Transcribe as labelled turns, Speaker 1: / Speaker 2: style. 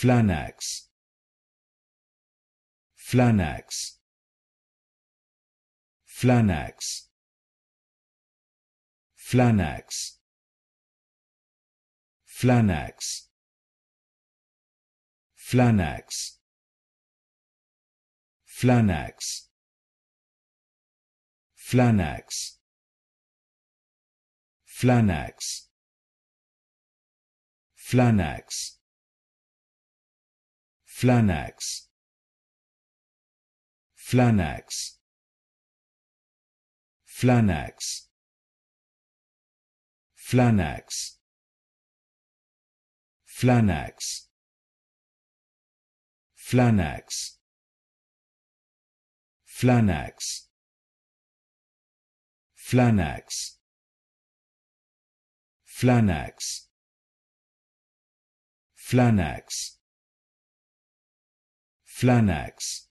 Speaker 1: Flanax, Flanax, Flanax, Flanax, Flanax, Flanax, Flanax, Flanax, Flanax, Flanax. Flanax, Flanax, Flanax, Flanax, Flanax, Flanax, Flanax, Flanax, Flanax, Flanax. Flanax